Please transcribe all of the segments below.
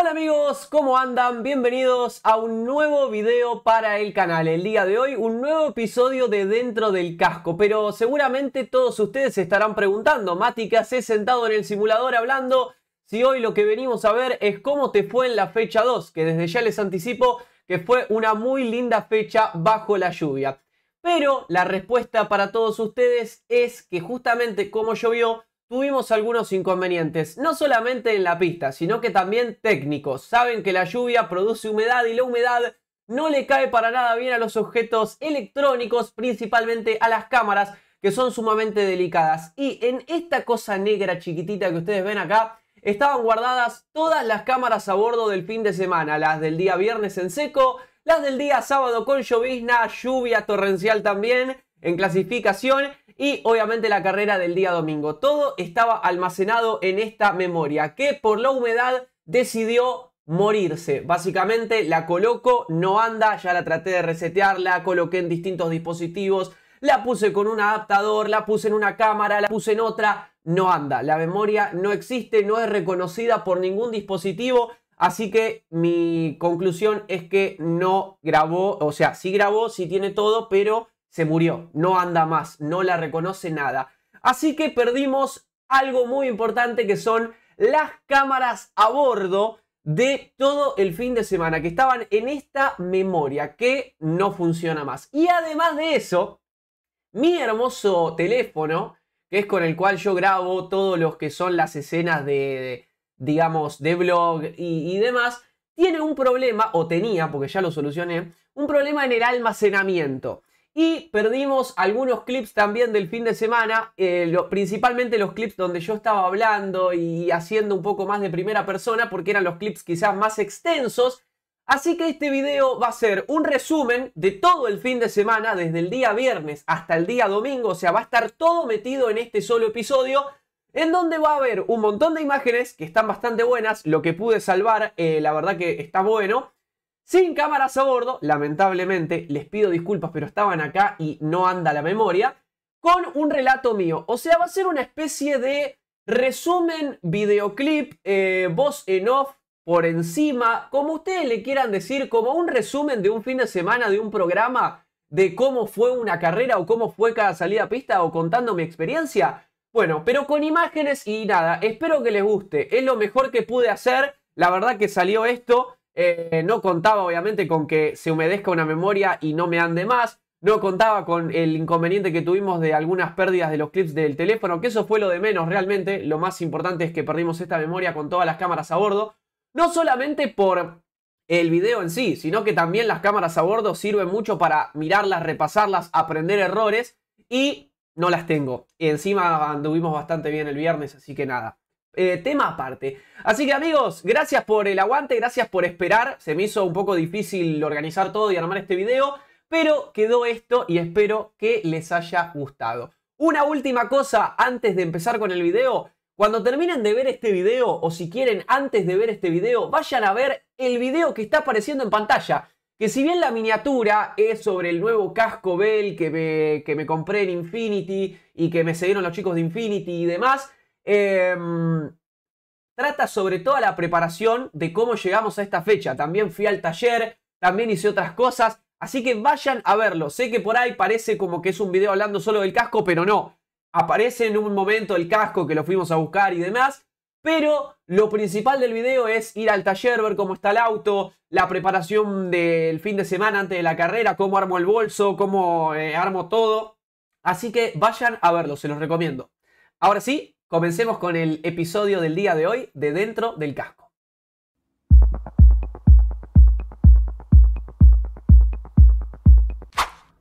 Hola amigos, ¿cómo andan? Bienvenidos a un nuevo video para el canal. El día de hoy un nuevo episodio de Dentro del Casco, pero seguramente todos ustedes se estarán preguntando, Mati, ¿qué haces sentado en el simulador hablando? Si hoy lo que venimos a ver es cómo te fue en la fecha 2, que desde ya les anticipo que fue una muy linda fecha bajo la lluvia. Pero la respuesta para todos ustedes es que justamente como llovió, Tuvimos algunos inconvenientes, no solamente en la pista, sino que también técnicos. Saben que la lluvia produce humedad y la humedad no le cae para nada bien a los objetos electrónicos, principalmente a las cámaras, que son sumamente delicadas. Y en esta cosa negra chiquitita que ustedes ven acá, estaban guardadas todas las cámaras a bordo del fin de semana, las del día viernes en seco, las del día sábado con llovizna, lluvia torrencial también, en clasificación y obviamente la carrera del día domingo. Todo estaba almacenado en esta memoria que por la humedad decidió morirse. Básicamente la coloco, no anda, ya la traté de resetear, la coloqué en distintos dispositivos, la puse con un adaptador, la puse en una cámara, la puse en otra, no anda. La memoria no existe, no es reconocida por ningún dispositivo. Así que mi conclusión es que no grabó, o sea, sí grabó, sí tiene todo, pero se murió, no anda más, no la reconoce nada. Así que perdimos algo muy importante que son las cámaras a bordo de todo el fin de semana que estaban en esta memoria que no funciona más. Y además de eso, mi hermoso teléfono, que es con el cual yo grabo todos los que son las escenas de, digamos, de blog y demás, tiene un problema, o tenía, porque ya lo solucioné, un problema en el almacenamiento. Y perdimos algunos clips también del fin de semana, eh, principalmente los clips donde yo estaba hablando y haciendo un poco más de primera persona, porque eran los clips quizás más extensos. Así que este video va a ser un resumen de todo el fin de semana, desde el día viernes hasta el día domingo, o sea, va a estar todo metido en este solo episodio, en donde va a haber un montón de imágenes que están bastante buenas, lo que pude salvar, eh, la verdad que está bueno. Sin cámaras a bordo, lamentablemente, les pido disculpas, pero estaban acá y no anda la memoria, con un relato mío. O sea, va a ser una especie de resumen, videoclip, eh, voz en off, por encima, como ustedes le quieran decir, como un resumen de un fin de semana, de un programa, de cómo fue una carrera o cómo fue cada salida a pista o contando mi experiencia. Bueno, pero con imágenes y nada, espero que les guste. Es lo mejor que pude hacer. La verdad que salió esto. Eh, no contaba obviamente con que se humedezca una memoria y no me ande más. No contaba con el inconveniente que tuvimos de algunas pérdidas de los clips del teléfono, que eso fue lo de menos realmente. Lo más importante es que perdimos esta memoria con todas las cámaras a bordo. No solamente por el video en sí, sino que también las cámaras a bordo sirven mucho para mirarlas, repasarlas, aprender errores y no las tengo. encima anduvimos bastante bien el viernes, así que nada. Eh, tema aparte. Así que amigos, gracias por el aguante, gracias por esperar. Se me hizo un poco difícil organizar todo y armar este video, pero quedó esto y espero que les haya gustado. Una última cosa antes de empezar con el video. Cuando terminen de ver este video, o si quieren antes de ver este video, vayan a ver el video que está apareciendo en pantalla. Que si bien la miniatura es sobre el nuevo casco Bell que me, que me compré en Infinity y que me cedieron los chicos de Infinity y demás, Em, trata sobre todo la preparación de cómo llegamos a esta fecha. También fui al taller, también hice otras cosas. Así que vayan a verlo. Sé que por ahí parece como que es un video hablando solo del casco, pero no. Aparece en un momento el casco que lo fuimos a buscar y demás. Pero lo principal del video es ir al taller, ver cómo está el auto, la preparación del fin de semana antes de la carrera, cómo armo el bolso, cómo eh, armo todo. Así que vayan a verlo, se los recomiendo. Ahora sí, Comencemos con el episodio del día de hoy de Dentro del Casco.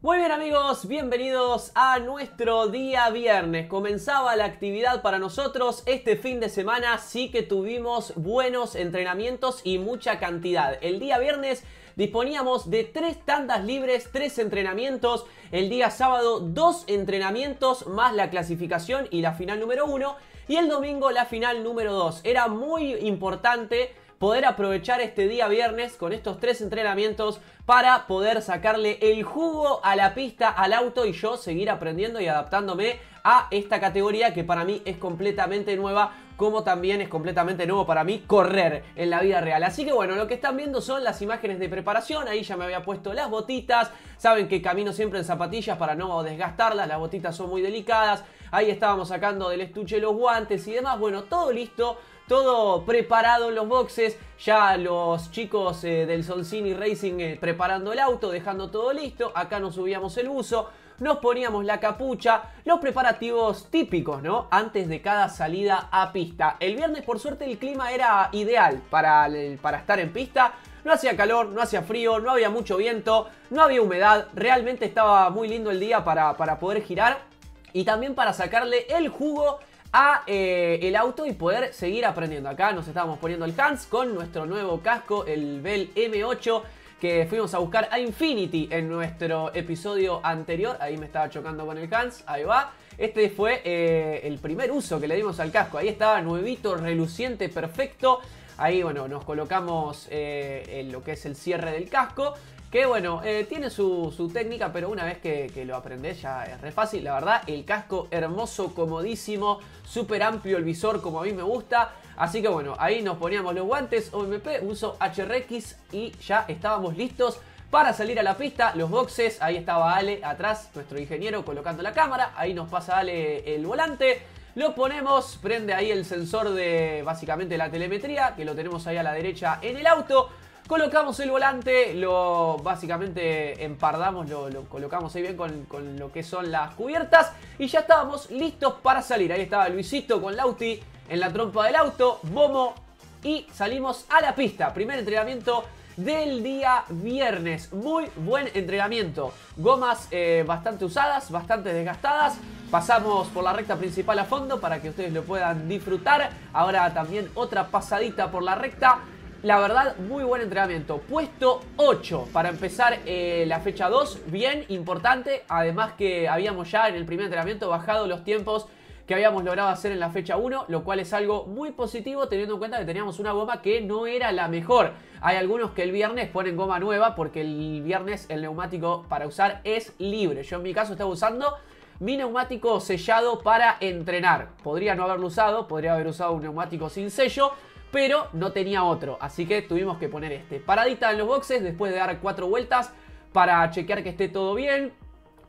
Muy bien amigos, bienvenidos a nuestro día viernes. Comenzaba la actividad para nosotros. Este fin de semana sí que tuvimos buenos entrenamientos y mucha cantidad. El día viernes disponíamos de tres tandas libres, tres entrenamientos. El día sábado, dos entrenamientos más la clasificación y la final número uno. Y el domingo, la final número dos. Era muy importante poder aprovechar este día viernes con estos tres entrenamientos para poder sacarle el jugo a la pista, al auto y yo seguir aprendiendo y adaptándome a esta categoría que para mí es completamente nueva como también es completamente nuevo para mí correr en la vida real. Así que bueno, lo que están viendo son las imágenes de preparación, ahí ya me había puesto las botitas, saben que camino siempre en zapatillas para no desgastarlas, las botitas son muy delicadas, ahí estábamos sacando del estuche los guantes y demás, bueno, todo listo todo preparado en los boxes. Ya los chicos eh, del Solcini Racing eh, preparando el auto, dejando todo listo. Acá nos subíamos el buzo nos poníamos la capucha, los preparativos típicos, ¿no? Antes de cada salida a pista. El viernes, por suerte, el clima era ideal para, para estar en pista. No hacía calor, no hacía frío, no había mucho viento, no había humedad. Realmente estaba muy lindo el día para, para poder girar y también para sacarle el jugo a eh, el auto y poder seguir aprendiendo. Acá nos estábamos poniendo el Hans con nuestro nuevo casco, el Bell M8 que fuimos a buscar a Infinity en nuestro episodio anterior. Ahí me estaba chocando con el Hans, ahí va. Este fue eh, el primer uso que le dimos al casco. Ahí estaba nuevito, reluciente, perfecto. Ahí, bueno, nos colocamos eh, en lo que es el cierre del casco. Que bueno, eh, tiene su, técnica, pero una vez que, que, lo aprendés ya es re fácil. La verdad, el casco hermoso, comodísimo, súper amplio el visor como a mí me gusta. Así que bueno, ahí nos poníamos los guantes OMP, uso HRX y ya estábamos listos para salir a la pista. Los boxes, ahí estaba Ale atrás, nuestro ingeniero colocando la cámara. Ahí nos pasa Ale el volante. Lo ponemos, prende ahí el sensor de básicamente la telemetría, que lo tenemos ahí a la derecha en el auto. Colocamos el volante, lo básicamente empardamos, lo, colocamos ahí bien con, lo que son las cubiertas y ya estábamos listos para salir. Ahí estaba Luisito con Lauti en la trompa del auto, Bomo y salimos a la pista. Primer entrenamiento del día viernes. Muy buen entrenamiento. Gomas eh, bastante usadas, bastante desgastadas. Pasamos por la recta principal a fondo para que ustedes lo puedan disfrutar. Ahora también otra pasadita por la recta la verdad, muy buen entrenamiento. Puesto 8 para empezar eh, la fecha 2. Bien, importante. Además que habíamos ya en el primer entrenamiento bajado los tiempos que habíamos logrado hacer en la fecha 1, lo cual es algo muy positivo teniendo en cuenta que teníamos una goma que no era la mejor. Hay algunos que el viernes ponen goma nueva porque el viernes el neumático para usar es libre. Yo en mi caso estaba usando mi neumático sellado para entrenar. Podría no haberlo usado, podría haber usado un neumático sin sello, pero no tenía otro, así que tuvimos que poner este. Paradita en los boxes después de dar cuatro vueltas para chequear que esté todo bien,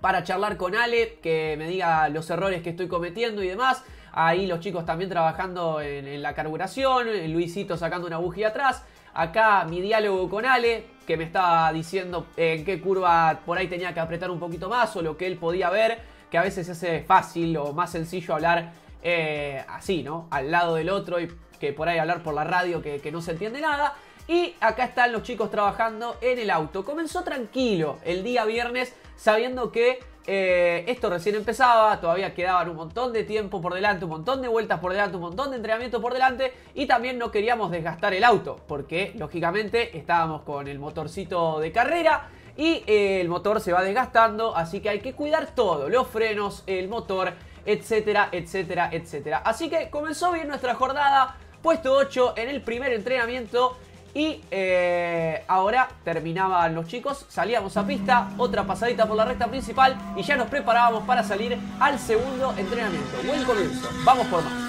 para charlar con Ale, que me diga los errores que estoy cometiendo y demás. Ahí los chicos también trabajando en, la carburación, Luisito sacando una bujía atrás. Acá mi diálogo con Ale, que me estaba diciendo en qué curva por ahí tenía que apretar un poquito más o lo que él podía ver, que a veces es eh, fácil o más sencillo hablar eh, así, ¿no? Al lado del otro y que por ahí hablar por la radio que, no se entiende nada. Y acá están los chicos trabajando en el auto. Comenzó tranquilo el día viernes sabiendo que eh, esto recién empezaba, todavía quedaban un montón de tiempo por delante, un montón de vueltas por delante, un montón de entrenamiento por delante y también no queríamos desgastar el auto porque lógicamente estábamos con el motorcito de carrera y eh, el motor se va desgastando, así que hay que cuidar todo, los frenos, el motor, etcétera, etcétera, etcétera. Así que comenzó bien nuestra jornada puesto 8 en el primer entrenamiento. Y eh, ahora terminaban los chicos, salíamos a pista, otra pasadita por la recta principal y ya nos preparábamos para salir al segundo entrenamiento. Buen comienzo, vamos por más.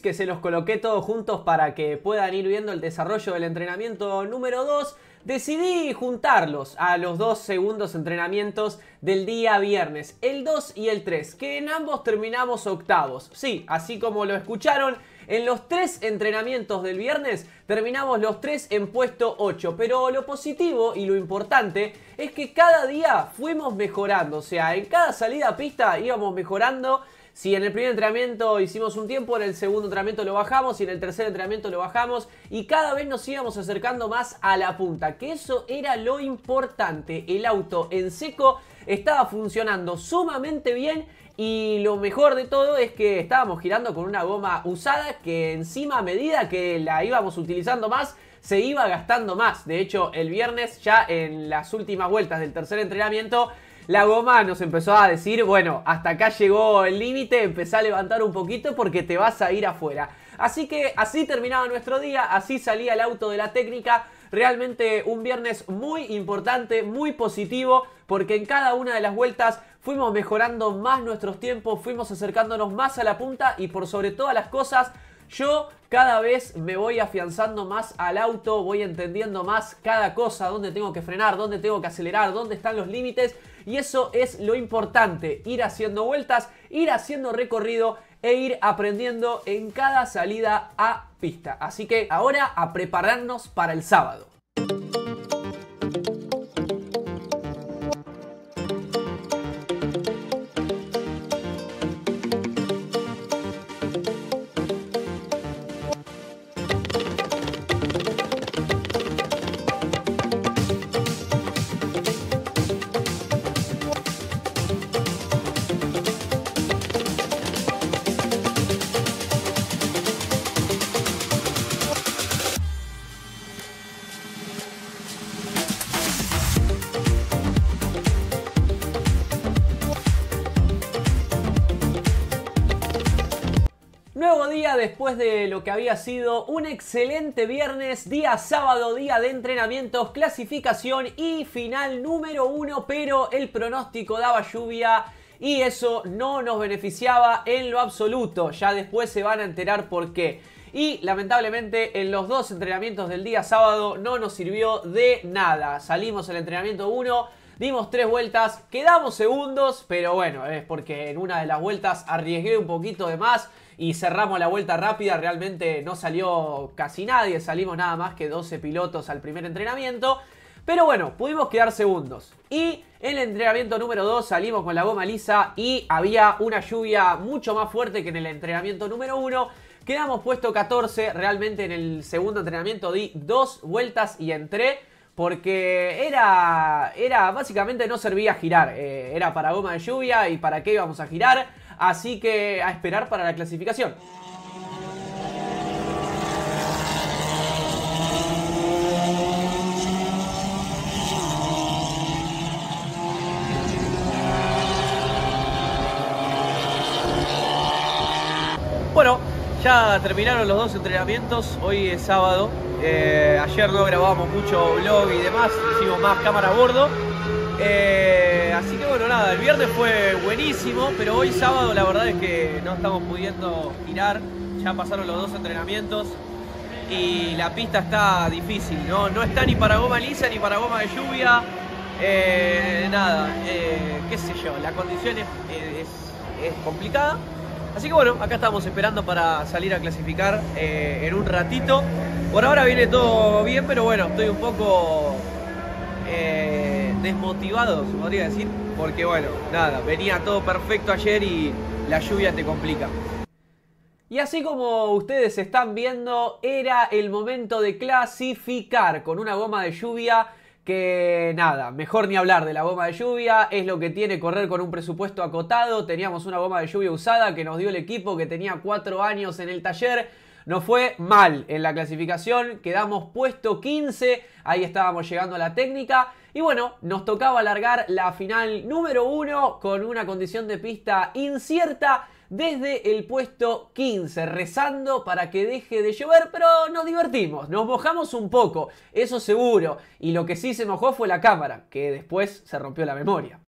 que se los coloqué todos juntos para que puedan ir viendo el desarrollo del entrenamiento número 2, decidí juntarlos a los dos segundos entrenamientos del día viernes, el 2 y el 3, que en ambos terminamos octavos. Sí, así como lo escucharon. En los tres entrenamientos del viernes terminamos los tres en puesto 8, pero lo positivo y lo importante es que cada día fuimos mejorando, o sea, en cada salida a pista íbamos mejorando si en el primer entrenamiento hicimos un tiempo, en el segundo entrenamiento lo bajamos y en el tercer entrenamiento lo bajamos y cada vez nos íbamos acercando más a la punta, que eso era lo importante. El auto en seco estaba funcionando sumamente bien y lo mejor de todo es que estábamos girando con una goma usada que encima a medida que la íbamos utilizando más se iba gastando más. De hecho, el viernes ya en las últimas vueltas del tercer entrenamiento la goma nos empezó a decir, bueno, hasta acá llegó el límite, empezá a levantar un poquito porque te vas a ir afuera. Así que así terminaba nuestro día, así salía el auto de la técnica. Realmente un viernes muy importante, muy positivo, porque en cada una de las vueltas fuimos mejorando más nuestros tiempos, fuimos acercándonos más a la punta y por sobre todas las cosas yo cada vez me voy afianzando más al auto, voy entendiendo más cada cosa, dónde tengo que frenar, dónde tengo que acelerar, dónde están los límites. Y eso es lo importante, ir haciendo vueltas, ir haciendo recorrido e ir aprendiendo en cada salida a pista. Así que ahora a prepararnos para el sábado. de lo que había sido un excelente viernes, día sábado, día de entrenamientos, clasificación y final número uno, pero el pronóstico daba lluvia y eso no nos beneficiaba en lo absoluto. Ya después se van a enterar por qué. Y lamentablemente en los dos entrenamientos del día sábado no nos sirvió de nada. Salimos el entrenamiento 1 Dimos tres vueltas, quedamos segundos, pero bueno, es porque en una de las vueltas arriesgué un poquito de más y cerramos la vuelta rápida. Realmente no salió casi nadie, salimos nada más que 12 pilotos al primer entrenamiento. Pero bueno, pudimos quedar segundos. Y en el entrenamiento número 2 salimos con la goma lisa y había una lluvia mucho más fuerte que en el entrenamiento número 1. Quedamos puesto 14, realmente en el segundo entrenamiento di dos vueltas y entré porque era, era básicamente no servía girar, eh, era para goma de lluvia y para qué íbamos a girar, así que a esperar para la clasificación. Bueno, ya terminaron los dos entrenamientos, hoy es sábado, eh, ayer no grabamos mucho vlog y demás, hicimos más cámara a bordo. Eh, así que bueno, nada, el viernes fue buenísimo, pero hoy sábado la verdad es que no estamos pudiendo girar. Ya pasaron los dos entrenamientos y la pista está difícil, ¿no? No está ni para goma lisa ni para goma de lluvia. Eh, nada, qué sé yo, la condición es, es complicada. Así que bueno, acá estamos esperando para salir a clasificar eh, en un ratito. Por ahora viene todo bien, pero bueno, estoy un poco eh, desmotivado, se podría decir, porque bueno, nada, venía todo perfecto ayer y la lluvia te complica. Y así como ustedes están viendo, era el momento de clasificar con una goma de lluvia que nada, mejor ni hablar de la bomba de lluvia, es lo que tiene correr con un presupuesto acotado, teníamos una bomba de lluvia usada que nos dio el equipo que tenía cuatro años en el taller, nos fue mal en la clasificación, quedamos puesto 15, ahí estábamos llegando a la técnica y bueno, nos tocaba alargar la final número uno con una condición de pista incierta desde el puesto 15, rezando para que deje de llover, pero nos divertimos, nos mojamos un poco, eso seguro, y lo que sí se mojó fue la cámara, que después se rompió la memoria.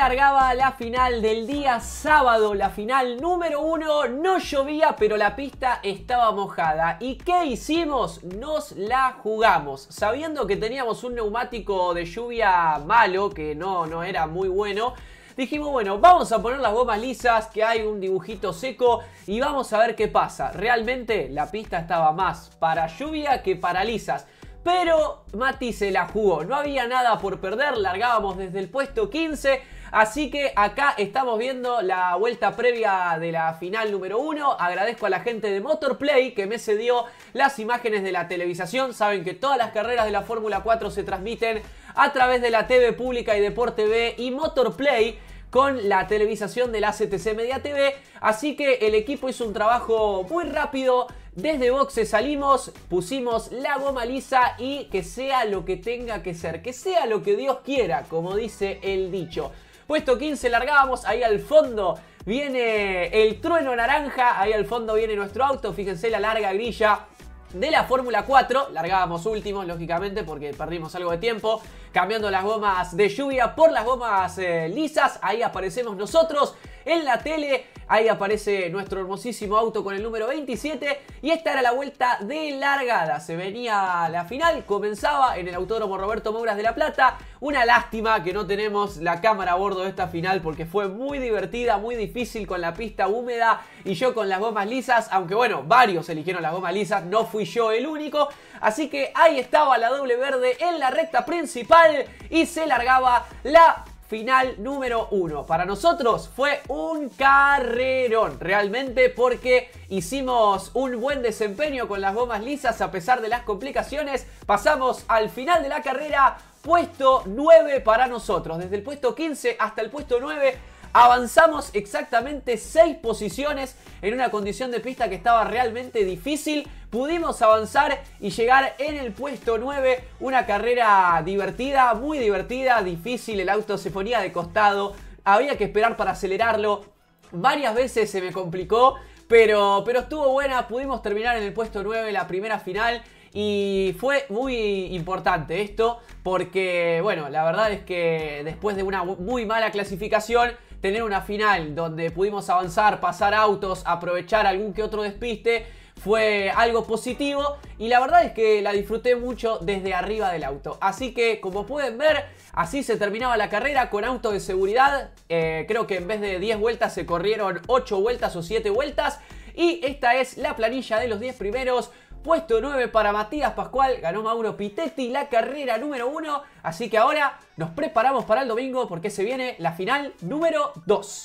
largaba la final del día sábado, la final número uno. No llovía, pero la pista estaba mojada. ¿Y qué hicimos? Nos la jugamos. Sabiendo que teníamos un neumático de lluvia malo, que no, no era muy bueno, dijimos, bueno, vamos a poner las gomas lisas, que hay un dibujito seco y vamos a ver qué pasa. Realmente la pista estaba más para lluvia que para lisas. Pero Mati se la jugó, no había nada por perder, largábamos desde el puesto 15 Así que acá estamos viendo la vuelta previa de la final número uno. Agradezco a la gente de Motorplay que me cedió las imágenes de la televisación. Saben que todas las carreras de la Fórmula 4 se transmiten a través de la TV Pública y Deporte B. y Motorplay con la televisación de la CTC Media TV. Así que el equipo hizo un trabajo muy rápido. Desde boxe salimos, pusimos la goma lisa y que sea lo que tenga que ser, que sea lo que Dios quiera, como dice el dicho. Puesto 15, largábamos ahí al fondo. Viene el trueno naranja, ahí al fondo viene nuestro auto, fíjense la larga grilla de la Fórmula 4. Largábamos últimos, lógicamente, porque perdimos algo de tiempo. Cambiando las gomas de lluvia por las gomas eh, lisas. Ahí aparecemos nosotros en la tele. Ahí aparece nuestro hermosísimo auto con el número 27 y esta era la vuelta de largada. Se venía la final, comenzaba en el Autódromo Roberto Mouras de La Plata. Una lástima que no tenemos la cámara a bordo de esta final porque fue muy divertida, muy difícil con la pista húmeda y yo con las gomas lisas, aunque bueno, varios eligieron las gomas lisas, no fui yo el único. Así que ahí estaba la doble verde en la recta principal y se largaba la final número uno. Para nosotros fue un carrerón, realmente, porque hicimos un buen desempeño con las gomas lisas a pesar de las complicaciones. Pasamos al final de la carrera puesto 9 para nosotros. Desde el puesto 15 hasta el puesto 9 Avanzamos exactamente 6 posiciones en una condición de pista que estaba realmente difícil. Pudimos avanzar y llegar en el puesto 9. Una carrera divertida, muy divertida, difícil. El auto se ponía de costado. Había que esperar para acelerarlo. Varias veces se me complicó. Pero, pero estuvo buena. Pudimos terminar en el puesto 9 la primera final. Y fue muy importante esto porque, bueno, la verdad es que después de una muy mala clasificación, tener una final donde pudimos avanzar, pasar autos, aprovechar algún que otro despiste, fue algo positivo y la verdad es que la disfruté mucho desde arriba del auto. Así que como pueden ver, así se terminaba la carrera con auto de seguridad. Eh, creo que en vez de 10 vueltas se corrieron 8 vueltas o 7 vueltas. Y esta es la planilla de los 10 primeros. Puesto 9 para Matías Pascual, ganó Mauro Pitetti la carrera número 1. Así que ahora nos preparamos para el domingo porque se viene la final número 2.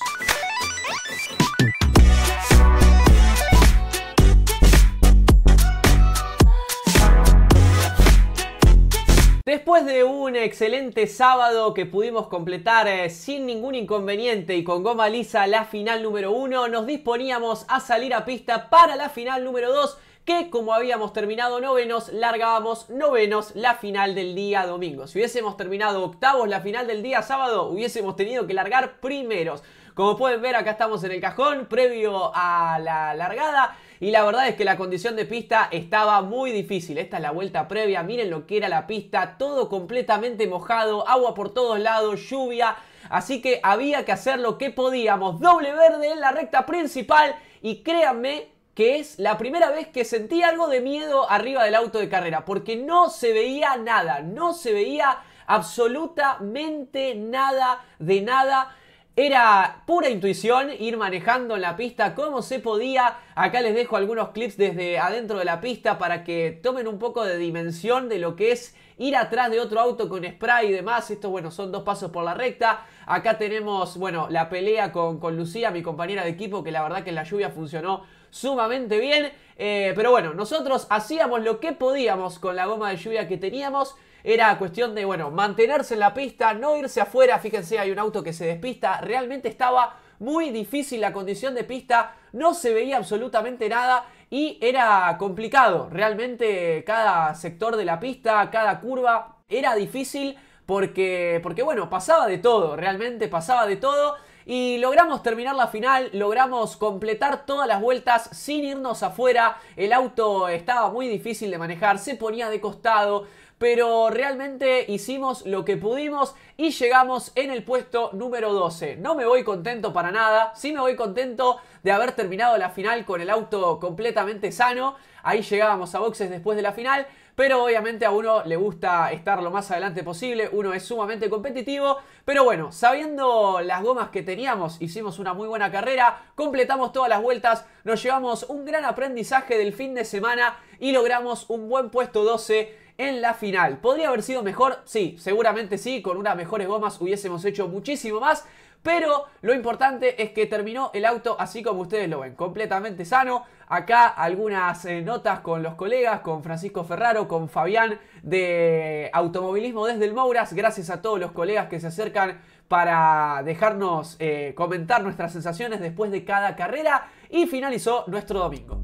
Después de un excelente sábado que pudimos completar eh, sin ningún inconveniente y con goma lisa la final número 1, nos disponíamos a salir a pista para la final número 2 que como habíamos terminado novenos, largábamos novenos la final del día domingo. Si hubiésemos terminado octavos la final del día sábado, hubiésemos tenido que largar primeros. Como pueden ver, acá estamos en el cajón previo a la largada. Y la verdad es que la condición de pista estaba muy difícil. Esta es la vuelta previa. Miren lo que era la pista. Todo completamente mojado. Agua por todos lados. Lluvia. Así que había que hacer lo que podíamos. Doble verde en la recta principal. Y créanme que es la primera vez que sentí algo de miedo arriba del auto de carrera, porque no se veía nada, no se veía absolutamente nada de nada. Era pura intuición ir manejando en la pista como se podía. Acá les dejo algunos clips desde adentro de la pista para que tomen un poco de dimensión de lo que es ir atrás de otro auto con spray y demás. Esto, bueno, son dos pasos por la recta. Acá tenemos, bueno, la pelea con, con Lucía, mi compañera de equipo, que la verdad que en la lluvia funcionó sumamente bien. Eh, pero bueno, nosotros hacíamos lo que podíamos con la goma de lluvia que teníamos. Era cuestión de, bueno, mantenerse en la pista, no irse afuera. Fíjense, hay un auto que se despista. Realmente estaba muy difícil la condición de pista, no se veía absolutamente nada y era complicado. Realmente cada sector de la pista, cada curva, era difícil porque, porque bueno, pasaba de todo, realmente pasaba de todo. Y logramos terminar la final, logramos completar todas las vueltas sin irnos afuera. El auto estaba muy difícil de manejar, se ponía de costado pero realmente hicimos lo que pudimos y llegamos en el puesto número 12. No me voy contento para nada, sí me voy contento de haber terminado la final con el auto completamente sano. Ahí llegábamos a boxes después de la final, pero obviamente a uno le gusta estar lo más adelante posible, uno es sumamente competitivo, pero bueno, sabiendo las gomas que teníamos, hicimos una muy buena carrera, completamos todas las vueltas, nos llevamos un gran aprendizaje del fin de semana y logramos un buen puesto 12 en la final. ¿Podría haber sido mejor? Sí, seguramente sí, con unas mejores gomas hubiésemos hecho muchísimo más. Pero lo importante es que terminó el auto así como ustedes lo ven, completamente sano. Acá algunas eh, notas con los colegas, con Francisco Ferraro, con Fabián de Automovilismo desde el Mouras. Gracias a todos los colegas que se acercan para dejarnos eh, comentar nuestras sensaciones después de cada carrera. Y finalizó nuestro domingo.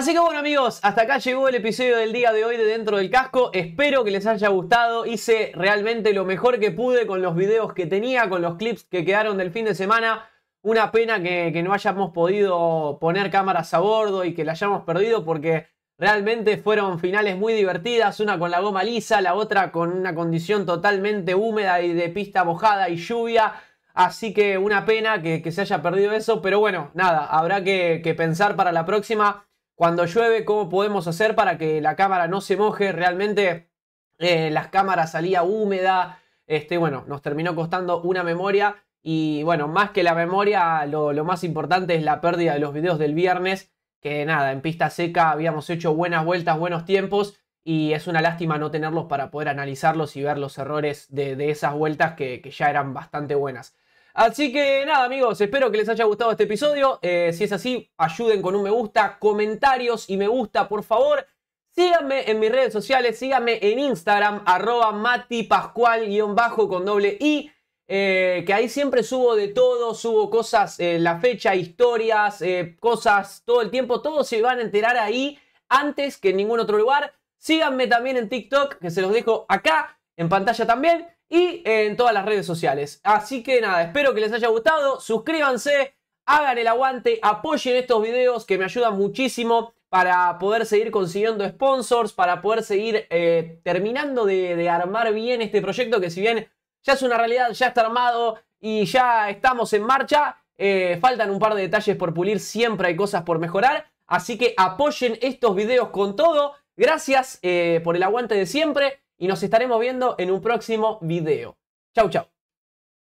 Así que bueno amigos, hasta acá llegó el episodio del día de hoy de Dentro del Casco. Espero que les haya gustado. Hice realmente lo mejor que pude con los videos que tenía, con los clips que quedaron del fin de semana. Una pena que, no hayamos podido poner cámaras a bordo y que la hayamos perdido porque realmente fueron finales muy divertidas. Una con la goma lisa, la otra con una condición totalmente húmeda y de pista mojada y lluvia. Así que una pena que, se haya perdido eso. Pero bueno, nada, habrá que pensar para la próxima cuando llueve, cómo podemos hacer para que la cámara no se moje. Realmente eh, las cámaras salía húmeda. Este, bueno, nos terminó costando una memoria. Y bueno, más que la memoria, lo, más importante es la pérdida de los videos del viernes. Que nada, en pista seca habíamos hecho buenas vueltas, buenos tiempos. Y es una lástima no tenerlos para poder analizarlos y ver los errores de, esas vueltas que ya eran bastante buenas. Así que nada, amigos, espero que les haya gustado este episodio. Eh, si es así, ayuden con un me gusta, comentarios y me gusta, por favor. Síganme en mis redes sociales, síganme en Instagram, arroba bajo con doble I. Eh, que ahí siempre subo de todo, subo cosas, eh, la fecha, historias, cosas todo el tiempo, todos se van a enterar ahí antes que en ningún otro lugar. Síganme también en TikTok, que se los dejo acá, en pantalla también y en todas las redes sociales. Así que nada, espero que les haya gustado. Suscríbanse, hagan el aguante, apoyen estos videos que me ayudan muchísimo para poder seguir consiguiendo sponsors, para poder seguir eh, terminando de, armar bien este proyecto que si bien ya es una realidad, ya está armado y ya estamos en marcha, eh, faltan un par de detalles por pulir, siempre hay cosas por mejorar. Así que apoyen estos videos con todo. Gracias eh, por el aguante de siempre y nos estaremos viendo en un próximo video. Chau, chau.